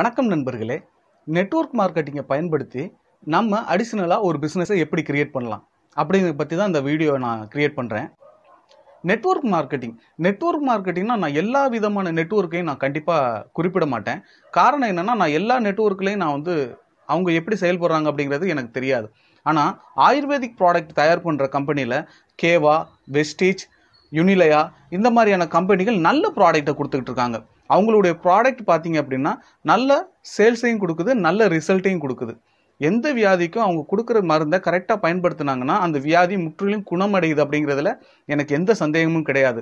வணக்கம் நண்பர்களே நெட்ஒர்க் மார்க்கெட்டிங்கை பயன்படுத்தி நம்ம அடிஷ்னலாக ஒரு பிஸ்னஸை எப்படி கிரியேட் பண்ணலாம் அப்படிங்கிறத பற்றி தான் இந்த வீடியோவை நான் கிரியேட் பண்ணுறேன் நெட்ஒர்க் மார்க்கெட்டிங் நெட்ஒர்க் மார்க்கெட்டிங்னா நான் எல்லா விதமான நெட்ஒர்க்கையும் நான் கண்டிப்பாக குறிப்பிட மாட்டேன் காரணம் என்னென்னா நான் எல்லா நெட்ஒர்க்லேயும் நான் வந்து அவங்க எப்படி செயல்படுறாங்க அப்படிங்கிறது எனக்கு தெரியாது ஆனால் ஆயுர்வேதிக் ப்ராடக்ட் தயார் பண்ணுற கம்பெனியில் கேவா வெஸ்டீச் யுனிலயா இந்த மாதிரியான கம்பெனிகள் நல்ல ப்ராடக்டை கொடுத்துக்கிட்டு இருக்காங்க அவங்களுடைய ப்ராடக்ட் பார்த்தீங்க அப்படின்னா நல்ல சேல்ஸையும் கொடுக்குது நல்ல ரிசல்ட்டையும் கொடுக்குது எந்த வியாதிக்கும் அவங்க கொடுக்குற மருந்தை கரெக்டாக பயன்படுத்தினாங்கன்னா அந்த வியாதி முற்றிலும் குணமடையுது அப்படிங்கிறதுல எனக்கு எந்த சந்தேகமும் கிடையாது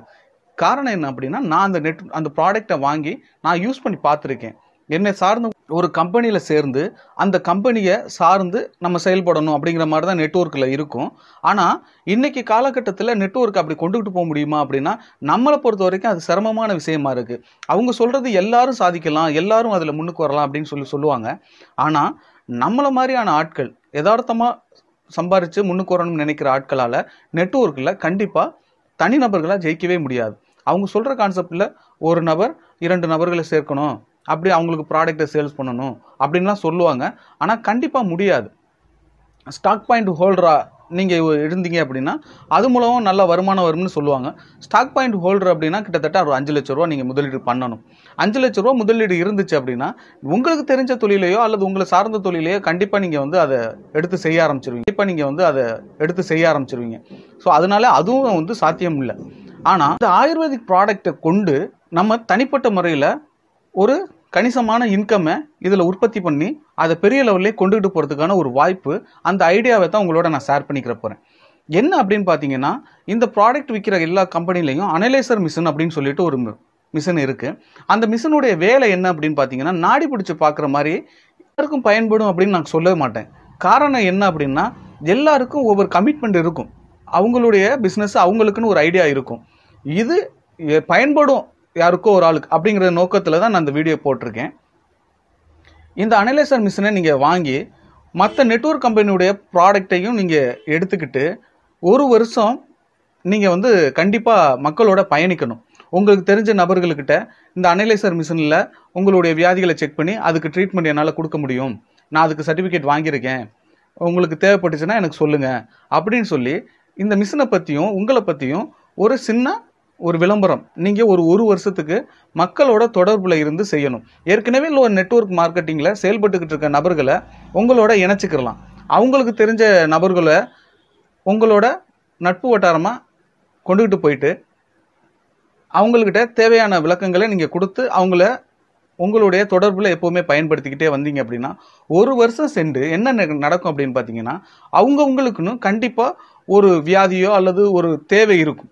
காரணம் என்ன அப்படின்னா நான் அந்த நெட் அந்த ப்ராடக்டை வாங்கி நான் யூஸ் பண்ணி பார்த்துருக்கேன் என்னை சார்ந்த ஒரு கம்பெனியில் சேர்ந்து அந்த கம்பெனியை சார்ந்து நம்ம செயல்படணும் அப்படிங்கிற மாதிரி தான் நெட்ஒர்க்கில் இருக்கும் ஆனால் இன்றைக்கி காலகட்டத்தில் நெட்ஒர்க் அப்படி கொண்டுகிட்டு போக முடியுமா அப்படின்னா நம்மளை பொறுத்த வரைக்கும் அது சிரமமான விஷயமா இருக்குது அவங்க சொல்கிறது எல்லாரும் சாதிக்கலாம் எல்லாரும் அதில் முன்னுக்கு வரலாம் அப்படின்னு சொல்லி சொல்லுவாங்க ஆனால் நம்மளை மாதிரியான ஆட்கள் யதார்த்தமாக சம்பாரித்து முன்னுக்கு வரணும்னு நினைக்கிற ஆட்களால் நெட்ஒர்க்கில் கண்டிப்பாக தனிநபர்களாக ஜெயிக்கவே முடியாது அவங்க சொல்கிற கான்செப்டில் ஒரு நபர் இரண்டு நபர்களை சேர்க்கணும் அப்படி அவங்களுக்கு ப்ராடக்டை சேல்ஸ் பண்ணணும் அப்படின்லாம் சொல்லுவாங்க ஆனால் கண்டிப்பாக முடியாது ஸ்டாக் பாயிண்ட் ஹோல்டராக நீங்கள் இருந்தீங்க அப்படின்னா அது மூலமாக நல்ல வருமானம் வரும்னு சொல்லுவாங்க ஸ்டாக் பாயிண்ட் ஹோல்டர் அப்படின்னா கிட்டத்தட்ட ஒரு அஞ்சு லட்ச ரூபா நீங்கள் முதலீடு பண்ணணும் அஞ்சு லட்ச ரூபா முதலீடு இருந்துச்சு அப்படின்னா உங்களுக்கு தெரிஞ்ச தொழிலையோ அல்லது உங்களை சார்ந்த தொழிலையோ கண்டிப்பாக நீங்கள் வந்து அதை எடுத்து செய்ய ஆரம்பிச்சிருவீங்க கண்டிப்பாக நீங்கள் வந்து அதை எடுத்து செய்ய ஆரம்பிச்சிருவீங்க ஸோ அதனால அதுவும் வந்து சாத்தியம் இல்லை ஆனால் இந்த ஆயுர்வேதிக் ப்ராடக்டை கொண்டு நம்ம தனிப்பட்ட முறையில் ஒரு கணிசமான இன்கம்மை இதில் உற்பத்தி பண்ணி அதை பெரிய லெவல்லே கொண்டுகிட்டு போகிறதுக்கான ஒரு வாய்ப்பு அந்த ஐடியாவை தான் உங்களோட நான் ஷேர் பண்ணிக்கிற போகிறேன் என்ன அப்படின்னு பார்த்தீங்கன்னா இந்த ப்ராடக்ட் விற்கிற எல்லா கம்பெனிலையும் அனலைசர் மிஷின் அப்படின்னு சொல்லிட்டு ஒரு மிஷின் இருக்குது அந்த மிஷினுடைய வேலை என்ன அப்படின்னு பார்த்தீங்கன்னா நாடி பிடிச்சி பார்க்குற மாதிரி எல்லாருக்கும் பயன்படும் அப்படின்னு நான் சொல்ல மாட்டேன் காரணம் என்ன அப்படின்னா எல்லாருக்கும் ஒவ்வொரு கமிட்மெண்ட் இருக்கும் அவங்களுடைய பிஸ்னஸ் அவங்களுக்குன்னு ஒரு ஐடியா இருக்கும் இது பயன்படும் யாருக்கோ ஒரு ஆளுக்கு அப்படிங்கிற நோக்கத்தில் தான் நான் இந்த வீடியோ போட்டிருக்கேன் இந்த அனலைசர் மிஷினை நீங்கள் வாங்கி மற்ற நெட்ஒர்க் கம்பெனியுடைய ப்ராடக்டையும் நீங்கள் எடுத்துக்கிட்டு ஒரு வருஷம் நீங்கள் வந்து கண்டிப்பாக மக்களோட பயணிக்கணும் உங்களுக்கு தெரிஞ்ச நபர்களுக்கிட்ட இந்த அனலைசர் மிஷினில் உங்களுடைய வியாதிகளை செக் பண்ணி அதுக்கு ட்ரீட்மெண்ட் என்னால் கொடுக்க முடியும் நான் அதுக்கு சர்டிஃபிகேட் வாங்கியிருக்கேன் உங்களுக்கு தேவைப்பட்டுச்சுன்னா எனக்கு சொல்லுங்கள் அப்படின்னு சொல்லி இந்த மிஷினை பற்றியும் உங்களை பற்றியும் ஒரு சின்ன ஒரு விளம்பரம் நீங்கள் ஒரு ஒரு வருஷத்துக்கு மக்களோட தொடர்பில் இருந்து செய்யணும் ஏற்கனவே இல்லை ஒரு நெட்ஒர்க் மார்க்கெட்டிங்கில் செயல்பட்டுக்கிட்டு இருக்க நபர்களை உங்களோட இணைச்சிக்கிறலாம் அவங்களுக்கு தெரிஞ்ச நபர்களை உங்களோட நட்பு வட்டாரமாக கொண்டுக்கிட்டு போயிட்டு அவங்கக்கிட்ட தேவையான விளக்கங்களை நீங்கள் கொடுத்து அவங்கள உங்களுடைய தொடர்பில் எப்போவுமே பயன்படுத்திக்கிட்டே வந்தீங்க அப்படின்னா ஒரு வருஷம் சென்று என்ன நடக்கும் அப்படின்னு பார்த்தீங்கன்னா அவங்கவுங்களுக்குன்னு கண்டிப்பாக ஒரு வியாதியோ அல்லது ஒரு தேவை இருக்கும்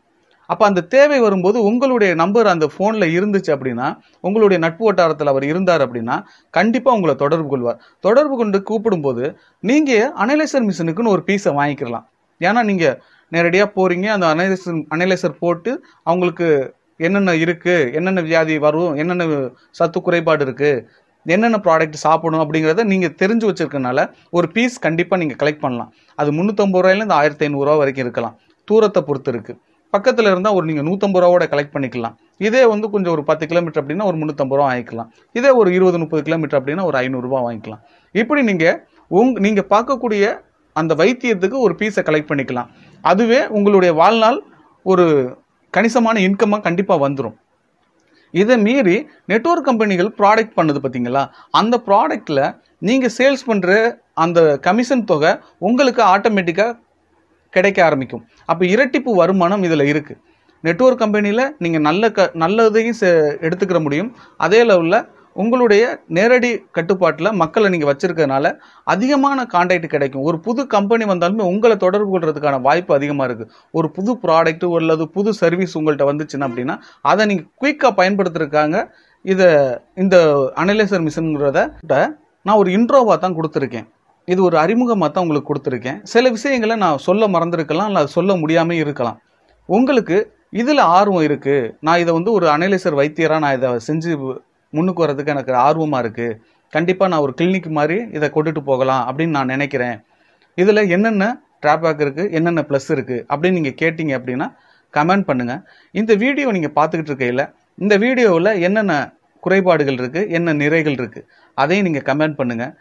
அப்போ அந்த தேவை வரும்போது உங்களுடைய நம்பர் அந்த ஃபோனில் இருந்துச்சு அப்படின்னா உங்களுடைய நட்பு வட்டாரத்தில் அவர் இருந்தார் அப்படின்னா கண்டிப்பாக உங்களை தொடர்பு கொள்வார் தொடர்பு கொண்டு கூப்பிடும்போது நீங்கள் அனலைசர் மிஷினுக்குன்னு ஒரு பீஸை வாங்கிக்கிறலாம் ஏன்னா நீங்கள் நேரடியாக போகிறீங்க அந்த அனலைசர் அனலைசர் போட்டு அவங்களுக்கு என்னென்ன இருக்குது என்னென்ன வியாதி வரும் என்னென்ன சத்து குறைபாடு இருக்குது என்னென்ன ப்ராடக்ட் சாப்பிடணும் அப்படிங்கிறத நீங்கள் தெரிஞ்சு வச்சுருக்கனால ஒரு பீஸ் கண்டிப்பாக நீங்கள் கலெக்ட் பண்ணலாம் அது முந்நூற்றம்பது ரூபாயிலேருந்து ஆயிரத்தி ஐநூறுரூவா வரைக்கும் இருக்கலாம் தூரத்தை பொறுத்து இருக்குது பக்கத்தில் இருந்தால் ஒரு நீங்கள் நூற்றம்பது ரூபாவோட கலெக்ட் பண்ணிக்கலாம் இதே வந்து கொஞ்சம் ஒரு பத்து கிலோமீட்டர் அப்படின்னா ஒரு முந்நூற்றம்பது ரூபா வாங்கிக்கலாம் இதே ஒரு இருபது முப்பது கிலோமீட்டர் அப்படின்னா ஒரு ஐநூறுரூவா வாங்கிக்கலாம் இப்படி நீங்கள் உங் நீங்கள் பார்க்கக்கூடிய அந்த வைத்தியத்துக்கு ஒரு பீஸை கலெக்ட் பண்ணிக்கலாம் அதுவே உங்களுடைய வாழ்நாள் ஒரு கணிசமான இன்கம்மாக கண்டிப்பாக வந்துடும் இதை மீறி நெட்ஒர்க் கம்பெனிகள் ப்ராடக்ட் பண்ணுது பார்த்தீங்களா அந்த ப்ராடக்டில் நீங்கள் சேல்ஸ் பண்ணுற அந்த கமிஷன் தொகை உங்களுக்கு ஆட்டோமேட்டிக்காக கிடைக்க ஆரம்பிக்கும் அப்போ இரட்டிப்பு வருமானம் இதில் இருக்குது நெட்ஒர்க் கம்பெனியில் நீங்கள் நல்ல க நல்லதையும் எடுத்துக்கிற முடியும் அதே லெவலில் உங்களுடைய நேரடி கட்டுப்பாட்டில் மக்களை நீங்கள் வச்சுருக்கிறதுனால அதிகமான காண்டாக்ட் கிடைக்கும் ஒரு புது கம்பெனி வந்தாலுமே உங்களை தொடர்பு கொள்றதுக்கான வாய்ப்பு அதிகமாக இருக்குது ஒரு புது ப்ராடக்ட்டு அல்லது புது சர்வீஸ் உங்கள்கிட்ட வந்துச்சுன்னா அப்படின்னா அதை நீங்கள் குயிக்காக பயன்படுத்துறதுக்காங்க இதை இந்த அனலைசர் மிஷின்ங்கிறத நான் ஒரு இன்ட்ரோவாக தான் கொடுத்துருக்கேன் இது ஒரு அறிமுகமாக தான் உங்களுக்கு கொடுத்துருக்கேன் சில விஷயங்களை நான் சொல்ல மறந்துருக்கலாம் இல்லை சொல்ல முடியாமல் இருக்கலாம் உங்களுக்கு இதில் ஆர்வம் இருக்குது நான் இதை வந்து ஒரு அனலைசர் வைத்தியராக நான் இதை செஞ்சு முன்னுக்கு வரதுக்கு எனக்கு ஆர்வமாக இருக்குது கண்டிப்பாக நான் ஒரு கிளினிக் மாதிரி இதை கொண்டுட்டு போகலாம் அப்படின்னு நான் நினைக்கிறேன் இதில் என்னென்ன ட்ராபேக் இருக்குது என்னென்ன ப்ளஸ் இருக்குது அப்படின்னு நீங்கள் கேட்டிங்க அப்படின்னா கமெண்ட் பண்ணுங்கள் இந்த வீடியோ நீங்கள் பார்த்துக்கிட்டு இருக்கையில் இந்த வீடியோவில் என்னென்ன குறைபாடுகள் இருக்குது என்ன நிறைகள் இருக்குது அதையும் நீங்கள் கமெண்ட் பண்ணுங்கள்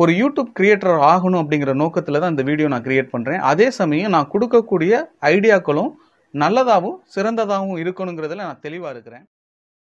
ஒரு யூடியூப் கிரியேட்டர் ஆகணும் அப்படிங்கிற நோக்கத்தில் தான் இந்த வீடியோ நான் கிரியேட் பண்ணுறேன் அதே சமயம் நான் கொடுக்கக்கூடிய ஐடியாக்களும் நல்லதாகவும் சிறந்ததாகவும் இருக்கணுங்கிறதுல நான் தெளிவாக இருக்கிறேன்